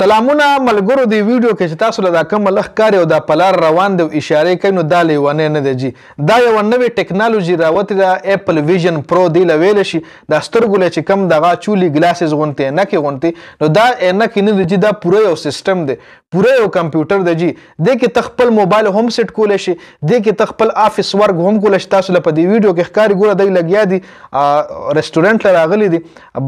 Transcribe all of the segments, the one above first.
سلامونه ملګرو دی ویډیو کې چې تاسو له دا کوم لخ کاری او د پلار روان دی اشاره کوي نو دا لیوانه نه دی جی دا یو نوې ټکنالوژي راوته دا اپل ویژن پرو دی لویل شي دا سترګو له چې کم دغه چولي ګلاسز غونته نه کې غونته نو دا نه کې نه دی دا پوره یو سیستم دی پوره یو کمپیوټر دی جی د کې تخپل موبایل هم سیټ کولای شي د کې تخپل افیس ورک هم کولای شي تاسو لپاره دی ویډیو کې ښکاری ګوره دی لګیا دی ریسټورانټ ته راغلی دی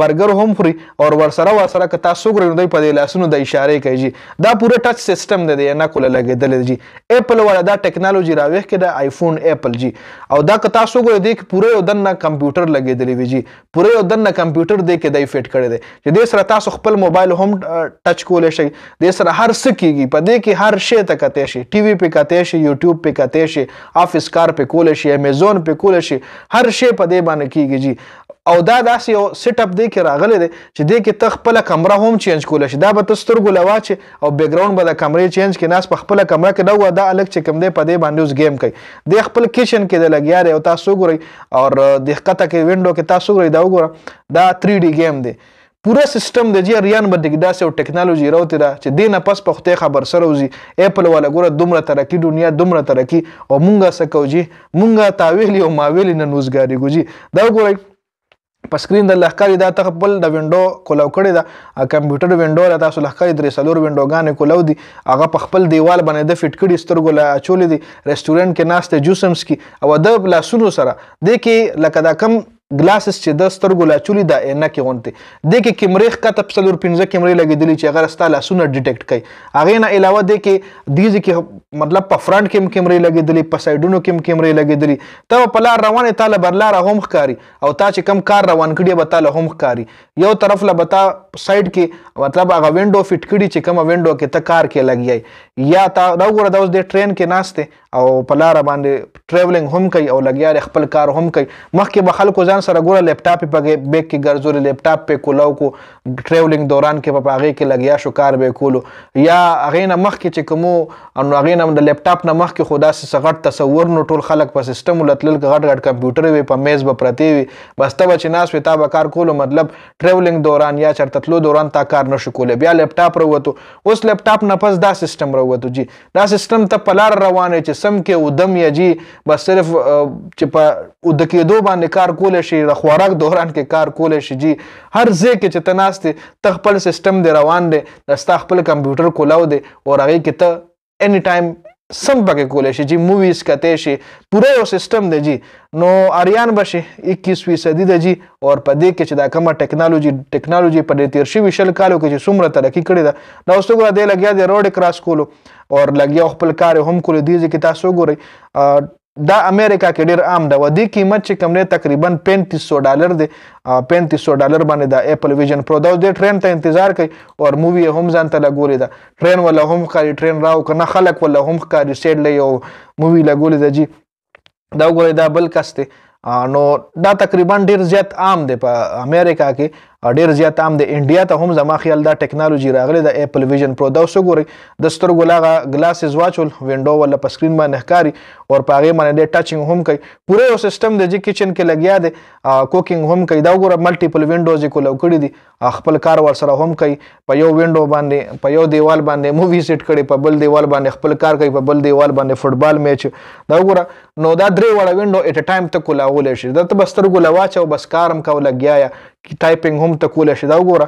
برګر هم خوري او ورسره ورسره که تاسو ګورئ دی په دې لاسونو د اشاره کوي جی دا پوره ټچ سیستم دی نه کوله لګیدل جی اپل ولا دا ټکنالوژي راوښ کې د آیفون اپل جی او دا که تاسو ګورئ دی کې پوره یو دنه کمپیوټر لګیدلې وی جی پوره یو دنه کمپیوټر دی کې دی فټ کړی دی چې د سره تاسو خپل موبایل هم ټچ کولای شي د سره هر څه سکیږي په دې کې هر شی ته کتې شي ټي وي په کتې شي یوټیوب په کتې شي افیس کار په کول شي امیزون په کول شي هر شی په دې باندې کیږي جی او دا داسې یو سیټ اپ دی کې راغلی دی چې دې کې ته خپل کمره هم چینج کول شي دا به ته سترګو لواچ او بیک ګراوند به د کمرې چینج کې ناس په خپل کمره کې نه و دا الګ چې کم دی په دې باندې اوس گیم کوي د خپل کچن کې د لګیا لري او تاسو ګورئ او د ښکته کې وینډو کې تاسو ګورئ دا وګوره دا 3D گیم دی پوره سیستم د جی ریان باندې کې داسې او ټکنالوژي راوته ده چې دینه پس پخته خبر سره وزي اپل ولا ګوره دومره ترقی دنیا دومره ترقی او مونږه سکو جی مونږه تاویلی او ماویلی نه نوزګاری ګوجي دا ګورئ په سکرین د لهکاري دا ته خپل د وینډو کولاو کړی دا کمپیوټر وینډو لا تاسو لهکاري درې سلور وینډوګانې کولاو دي هغه په خپل دیوال باندې د فټ کړي سترګو لا چولې دي ریسټورانټ کې ناشته جوسمس کی او د لاسونو سره د کې لکه دا کم ګلاسس چې د سترګو لا چولي د عینکې غونټې د کې کیمرې ښکته په څلور پنځه کیمرې لګېدلې چې هغه ستا لاسونه ډیټیکټ کوي هغې نه علاوه دی کې دې کې مطلب په فرنټ کې هم کیمرې لګېدلې په سایډونو کې هم کیمرې لګېدلې ته په لار روانې تا له برلاره هم ښکاري او تا چې کم کار روان کړي به تا له هم ښکاري یو طرف له به تا سایډ کې مطلب هغه ونډو فټ کړي چې کومه ونډو کې ته کار کې لګیای یا تا دا وګوره دا اوس د ټرین کې ناست او په لار باندې ټریولینګ هم کوي او لګیا خپل کار هم کوي مخکې به خلکو ځان سره ګوره لیپټاپ په بیگ کې ګرځول لیپټاپ په کولاو کو ټریولینګ دوران کې په هغه کې لګیا شو کار به کولو یا هغه نه مخکې چې کوم نو هغه نه د لیپټاپ نه مخکې خو داسې سغټ تصور نو ټول خلک په سیستم لتل غټ غټ کمپیوټر وي په میز به پرتی وي بس ته چې ناس وي تا به کار کولو مطلب ټریولینګ دوران یا چرته تلو دوران تا کار نشو کولای بیا لیپټاپ راوته اوس لیپټاپ نه پس دا سیستم راوته جی دا سیستم ته په لار روانه چې سم کې ودم یا جی بس صرف چې په ود کېدو باندې کار کول شي د خوراک دوران کې کار کول شي جی هر ځای کې چې تناست تخپل سیستم دی روان دی د خپل کمپیوټر کولاو دی او هغه کې ته اني ټایم سم پکې کولای شي چې موویز کته شي پوره یو سیستم دی جی نو اریان بشي 21% دی جی او په دې کې چې دا کومه ټکنالوژي ټکنالوژي په دې تیر شي شل کالو کې چې څومره ترقی کړې ده دا اوس ته دی لګیا دی روډ کراس کولو او لګیا خپل کار هم کول دی چې تاسو ګورئ دا امریکا کې ډیر عام ده و دې قیمت چې کوم تقریبا 3500 ډالر دی 3500 ډالر باندې دا اپل ویژن پرو دا د ټرین ته انتظار کوي او مووی هم ځان ته لګولې ده ټرین ولا هم کاری ټرین راو کنه خلک ولا هم کاری سیډ لې او مووی لګولې ده جی دا وګورې دا بل کسته نو دا تقریبا ډیر زیات عام دی په امریکا کې ډیر زیات هم د انډیا ته هم زما خیال دا ټکنالوژي راغلی د اپل ویژن پرو دا اوس وګورئ د سترګو لاغه ګلاسز واچول وینډو ولا په سکرین باندې ښکاري او په هغې باندې ټچینګ هم کوي پوره یو سیستم د چې کچن کې لګیا دی کوکینګ هم کوي دا وګوره ملټیپل وینډوز یې کولو کړي دي خپل کار ورسره هم کوي په یو وینډو باندې په یو دیوال باندې مووي سیټ کړي په بل دیوال باندې خپل کار کوي په بل دیوال باندې فوټبال میچ دا وګوره نو دا درې وړه وینډو اټ ا ټایم ته کولاولی شي دا ته به سترګو له واچو بس کار هم کو لګیا یا تایپینګ هم ته کولای شې دا وګوره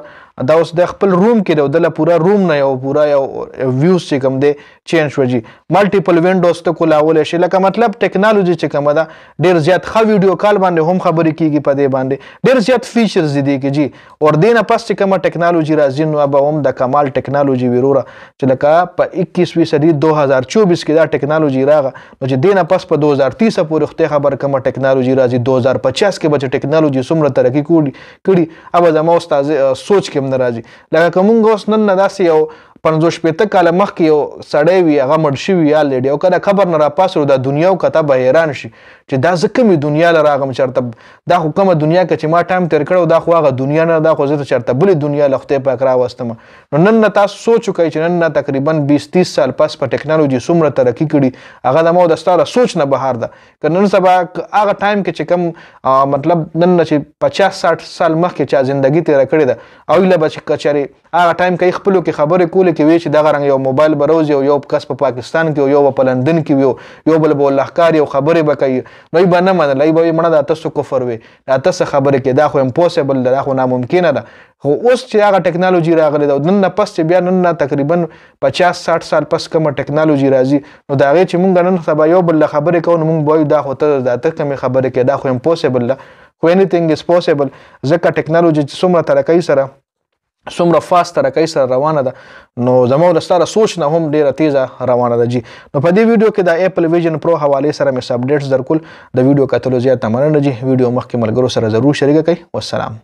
دا اوس د خپل روم کې دی د لا پورا روم نه یو پورا یو ویوز چې کوم دی چینج شوی ملټیپل وینډوز ته کولاول شي لکه مطلب ټیکنالوژي چې کوم ده ډیر زیات خو ویډیو کال باندې هم خبرې کیږي په دې باندې ډیر زیات فیچرز دي کې جی اور دینه پس چې کوم ټیکنالوژي راځي نو به هم د کمال ټیکنالوژي وروره چې لکه په 21وی صدی 2024 کې دا ټیکنالوژي راغله نو چې دینه پس په 2030 پورې خته خبر کوم ټیکنالوژي راځي 2050 کې به ټیکنالوژي څومره ترقی کړي کړي اوبه زموږ استاد سوچ کې هم ناراضي لکه کومه اوس نن داسې یو 50 شپته کال مخکې یو سړی وي هغه مړ شوی یا لیډي او کله خبر نه را پاسره د دنیا او کته به حیران شي چې دا زه کومې دنیا له راغم چېرته دا خو کومه دنیا که چې ما ټایم تېر کړی دا خو هغه دنیا نه دا خو زه چېرته بلې دنیا له خدای پاک راوستم نو نن نه تاسو سوچ وکړئ چې نن نه تقریبا بیس تیس سال پس په ټکنالوژي څومره ترقي کړي هغه د ما د ستا سوچ نه بهر ده که نن سبا هغه ټایم کې چې کوم مطلب نن نه چې پچاس ساټ سال مخکې چا زندگی تېره کړې ده او ایله به چې کچارې هغه ټایم کې خپلو کې خبرې کولې کې وی چې دغه رنګ یو موبایل به روز یو یو کس په پاکستان کې یو په لندن کې یو یو بل به الله کار یو خبرې به کوي دوی به نه منل ای به مړه د تاسو کفر وي دا تاسو خبره کې دا خو امپوسیبل ده دا خو ناممکنه ده خو اوس چې هغه ټکنالوژي راغلی ده نن نه پس چې بیا نن نه تقریبا 50 60 سال پس کومه ټکنالوژي راځي نو دا غي چې مونږ نن سبا یو بل خبره کوو مونږ به دا خو ته دا ته کومه خبره کې دا خو امپوسیبل ده خو انیثینګ از پوسیبل ځکه ټکنالوژي څومره ترقۍ سره څومره فاست ترکې سره روانه ده نو زموږ لپاره سوچ نه هم ډیره تیزه روانه ده جی نو په دې ویډیو کې د اپل ویژن پرو حواله سره مې اپډیټس درکول د ویډیو کتلو زیات تمنه جی ویډیو مخکې ملګرو سره ضرور شریک کړئ والسلام